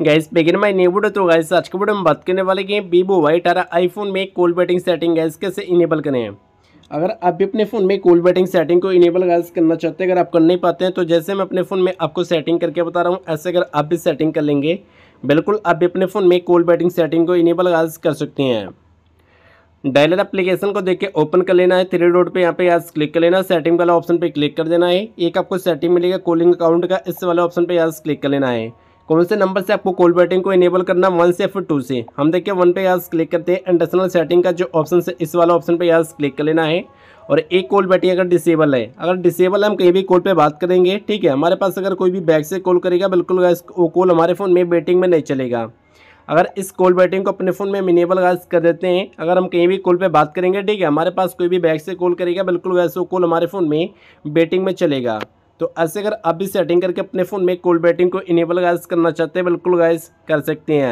gas begin my new तो guys आज के वीडियो हम बात करने वाले कि वीवो आर आई आईफोन में कोल बैटिंग सेटिंग गैस कैसे इनेबल करें अगर आप भी अपने फ़ोन में कोल बैटिंग सेटिंग को इनेबल गैस करना चाहते हैं अगर आप कर नहीं पाते हैं तो जैसे मैं अपने फ़ोन में आपको सेटिंग करके बता रहा हूँ ऐसे अगर आप भी सेटिंग कर लेंगे बिल्कुल आप भी अपने फ़ोन में कोल बैटिंग सेटिंग को इनेबल गैस कर सकते हैं डायलर एप्लीकेशन को देख के ओपन कर लेना है थ्री रोड पे यहाँ पे यहाँ क्लिक कर लेना सेटिंग वाला ऑप्शन पे क्लिक कर देना है एक आपको सेटिंग मिलेगा कॉलिंग अकाउंट का इस वाले ऑप्शन पे यहाँ क्लिक कर लेना है कौन से नंबर से आपको कॉल बैटिंग को इनेबल करना वन से फिर टू से हम देखिए वन पे यहाँ क्लिक करते हैं इंटरनल सेटिंग का जो ऑप्शन से इस वाला ऑप्शन पे यहाँ क्लिक कर लेना है और एक कॉल बैटिंग अगर डिसेबल है अगर डिसेबल है हम कहीं भी कॉल पे बात करेंगे ठीक है हमारे पास अगर कोई भी बैग से कॉल करेगा बिल्कुल वो कॉल हमारे फ़ोन में बैटिंग में नहीं चलेगा अगर इस कॉल बैटिंग को अपने फ़ोन में मिनेबल गैस कर देते हैं अगर हम कहीं भी कॉल पे बात करेंगे ठीक है हमारे पास कोई भी बैग से कॉल करेगा बिल्कुल वैसे वो कॉल हमारे फ़ोन में बैटिंग में चलेगा तो ऐसे अगर आप भी सेटिंग करके अपने फ़ोन में कोल्ड बैटिंग को इनेबल गाइस करना चाहते हैं बिल्कुल गाइस कर सकते हैं